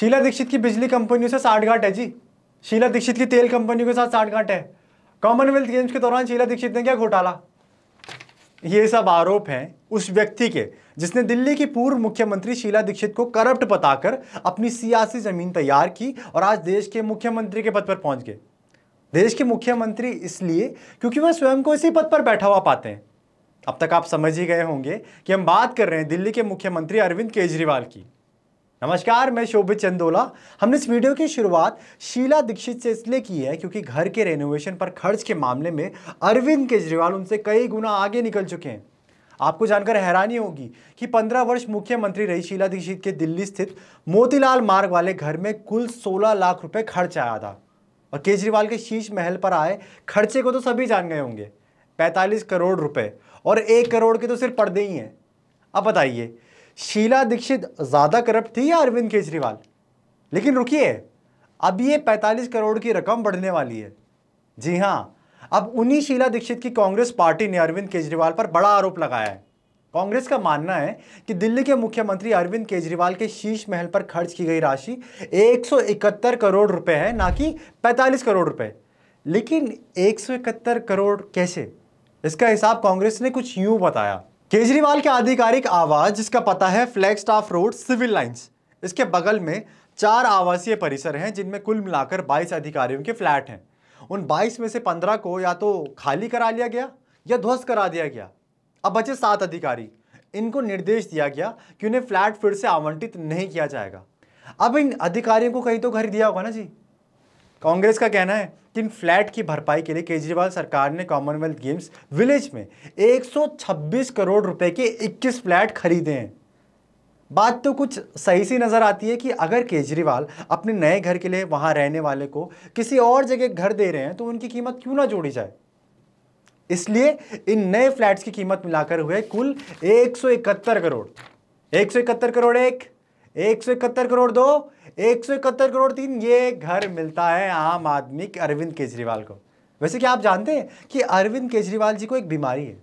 शीला दीक्षित की बिजली कंपनियों से साठगांठ है जी शीला दीक्षित की तेल कंपनियों के साथ साठगांठ है कॉमनवेल्थ गेम्स के दौरान शीला दीक्षित ने क्या घोटाला ये सब आरोप हैं उस व्यक्ति के जिसने दिल्ली की पूर्व मुख्यमंत्री शीला दीक्षित को करप्ट बताकर अपनी सियासी जमीन तैयार की और आज देश के मुख्यमंत्री के पद पर पहुंच गए देश के मुख्यमंत्री इसलिए क्योंकि वह स्वयं को इसी पद पर बैठा हुआ पाते हैं अब तक आप समझ ही गए होंगे कि हम बात कर रहे हैं दिल्ली के मुख्यमंत्री अरविंद केजरीवाल की नमस्कार मैं शोभित चंदोला हमने इस वीडियो की शुरुआत शीला दीक्षित से इसलिए की है क्योंकि घर के रेनोवेशन पर खर्च के मामले में अरविंद केजरीवाल उनसे कई गुना आगे निकल चुके हैं आपको जानकर हैरानी होगी कि 15 वर्ष मुख्यमंत्री रही शीला दीक्षित के दिल्ली स्थित मोतीलाल मार्ग वाले घर में कुल 16 लाख रुपए खर्च आया था और केजरीवाल के शीश महल पर आए खर्चे को तो सभी जान गए होंगे 45 करोड़ रुपए और एक करोड़ के तो सिर्फ पर्दे ही हैं अब बताइए शीला दीक्षित ज़्यादा करप्ट थी या अरविंद केजरीवाल लेकिन रुकिए अब ये 45 करोड़ की रकम बढ़ने वाली है जी हाँ अब उन्हीं शीला दीक्षित की कांग्रेस पार्टी ने अरविंद केजरीवाल पर बड़ा आरोप लगाया है कांग्रेस का मानना है कि दिल्ली के मुख्यमंत्री अरविंद केजरीवाल के शीश महल पर खर्च की गई राशि 171 करोड़ रुपए है ना कि 45 करोड़ रुपए लेकिन 171 करोड़ कैसे इसका हिसाब कांग्रेस ने कुछ यूं बताया केजरीवाल के आधिकारिक आवास जिसका पता है flagstaff road civil lines इसके बगल में चार आवासीय परिसर हैं जिनमें कुल मिलाकर 22 अधिकारियों के फ्लैट हैं उन 22 में से 15 को या तो खाली करा लिया गया या ध्वस्त करा दिया गया अब बचे सात अधिकारी इनको निर्देश दिया गया कि उन्हें फ्लैट फिर से आवंटित नहीं किया जाएगा अब इन अधिकारियों को कहीं तो घर दिया होगा ना जी कांग्रेस का कहना है कि इन फ्लैट की भरपाई के लिए केजरीवाल सरकार ने कॉमनवेल्थ गेम्स विलेज में 126 करोड़ रुपए के 21 फ्लैट खरीदे हैं बात तो कुछ सही सी नज़र आती है कि अगर केजरीवाल अपने नए घर के लिए वहाँ रहने वाले को किसी और जगह घर दे रहे हैं तो उनकी कीमत क्यों ना जोड़ी जाए इसलिए इन नए फ्लैट्स की कीमत मिलाकर हुए कुल एक करोड़ एक करोड़ एक एक करोड़ दो एक सौ इकहत्तर करोड़ तीन ये घर मिलता है आम आदमी के अरविंद केजरीवाल को वैसे क्या आप जानते हैं कि अरविंद केजरीवाल जी को एक बीमारी है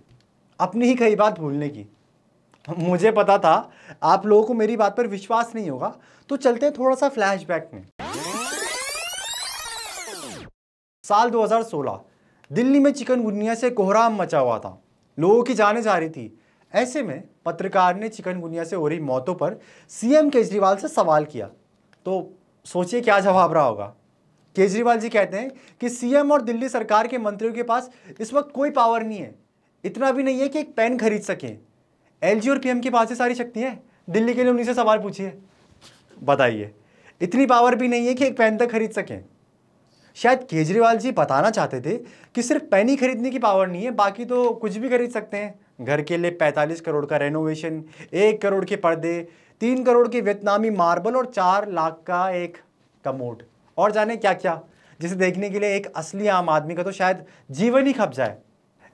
अपनी ही कई बात भूलने की मुझे पता था आप लोगों को मेरी बात पर विश्वास नहीं होगा तो चलते हैं थोड़ा सा फ्लैशबैक में साल 2016 दिल्ली में चिकनगुनिया से कोहराम मचा हुआ था लोगों की जाने जा रही थी ऐसे में पत्रकार ने चिकनगुनिया से हो रही मौतों पर सीएम केजरीवाल से सवाल किया तो सोचिए क्या जवाब रहा होगा केजरीवाल जी कहते हैं कि सीएम और दिल्ली सरकार के मंत्रियों के पास इस वक्त कोई पावर नहीं है इतना भी नहीं है कि एक पेन खरीद सकें एल और पीएम के पास ही सारी शक्तियाँ दिल्ली के लिए उन्हीं से सवाल पूछिए बताइए इतनी पावर भी नहीं है कि एक पेन तक खरीद सकें शायद केजरीवाल जी बताना चाहते थे कि सिर्फ पेन ही खरीदने की पावर नहीं है बाकी तो कुछ भी खरीद सकते हैं घर के लिए 45 करोड़ का रेनोवेशन एक करोड़ के पर्दे तीन करोड़ की वियतनामी मार्बल और चार लाख का एक कमोड और जाने क्या क्या जिसे देखने के लिए एक असली आम आदमी का तो शायद जीवन ही खप जाए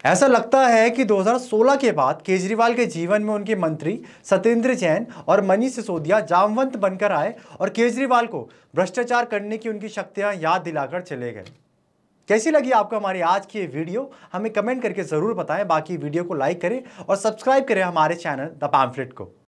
ऐसा लगता है कि 2016 के बाद केजरीवाल के जीवन में उनके मंत्री सत्येंद्र जैन और मनीष सिसोदिया जामवंत बनकर आए और केजरीवाल को भ्रष्टाचार करने की उनकी शक्तियां याद दिलाकर चले गए कैसी लगी आपको हमारी आज की ये वीडियो हमें कमेंट करके ज़रूर बताएं बाकी वीडियो को लाइक करें और सब्सक्राइब करें हमारे चैनल द पाम्फलेट को